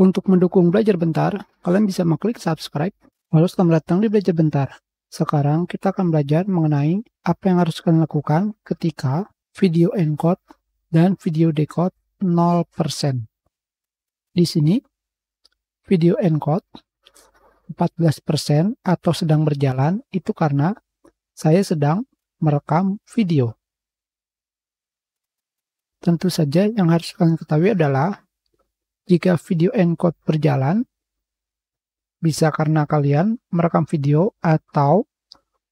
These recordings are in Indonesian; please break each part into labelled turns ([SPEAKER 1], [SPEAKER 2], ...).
[SPEAKER 1] Untuk mendukung belajar bentar, kalian bisa mengklik subscribe. Lalu selamat datang di belajar bentar. Sekarang kita akan belajar mengenai apa yang harus kalian lakukan ketika video encode dan video decode 0%. Di sini, video encode 14% atau sedang berjalan itu karena saya sedang merekam video. Tentu saja yang harus kalian ketahui adalah jika video encode berjalan, bisa karena kalian merekam video atau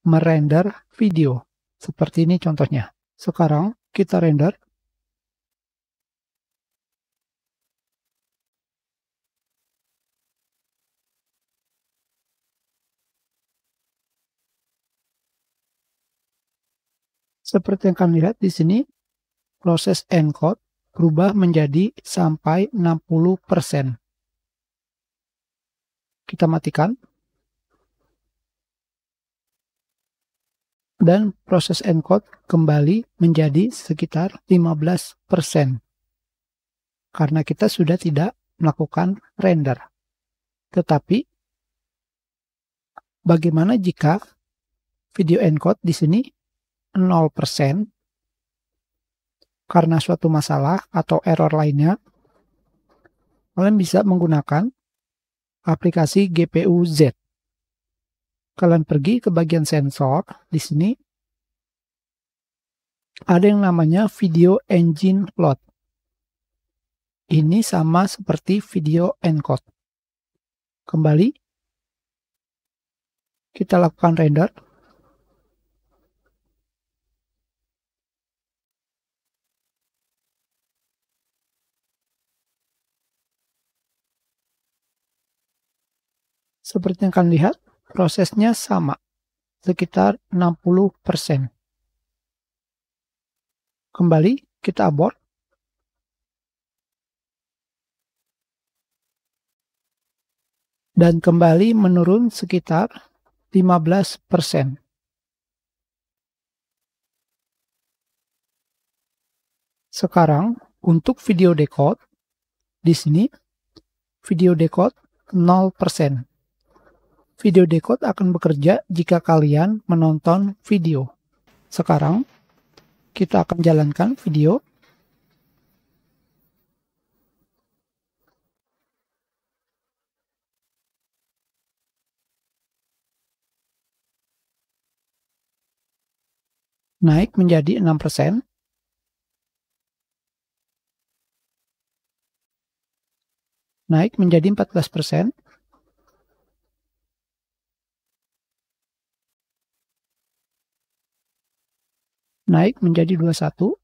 [SPEAKER 1] merender video. Seperti ini contohnya. Sekarang kita render. Seperti yang kalian lihat di sini, proses encode berubah menjadi sampai 60%. Kita matikan. Dan proses encode kembali menjadi sekitar 15%. Karena kita sudah tidak melakukan render. Tetapi, bagaimana jika video encode di sini 0%, karena suatu masalah atau error lainnya, kalian bisa menggunakan aplikasi GPU Z. Kalian pergi ke bagian sensor di sini. Ada yang namanya video engine plot. Ini sama seperti video encode. Kembali kita lakukan render. seperti yang kalian lihat, prosesnya sama, sekitar 60%. Kembali, kita abort. Dan kembali menurun sekitar 15%. Sekarang, untuk video decode, di sini, video decode 0%. Video decode akan bekerja jika kalian menonton video. Sekarang, kita akan jalankan video. Naik menjadi 6%. Naik menjadi 14%. naik menjadi 21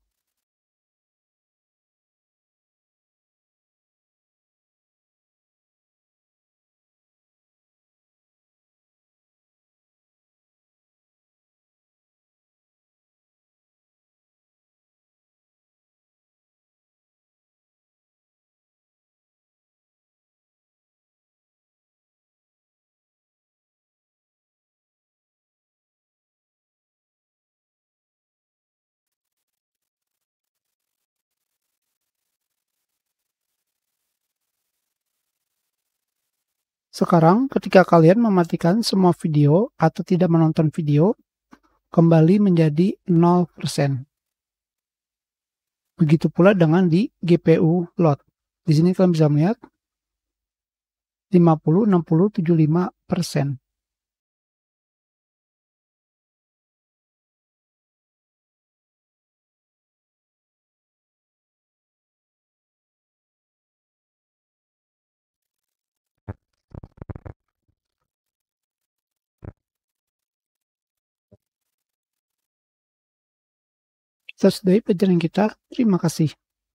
[SPEAKER 1] Sekarang, ketika kalian mematikan semua video atau tidak menonton video, kembali menjadi 0%. Begitu pula dengan di GPU load Di sini kalian bisa melihat 50, 60, 75 Thursday pelajaran kita. Terima kasih.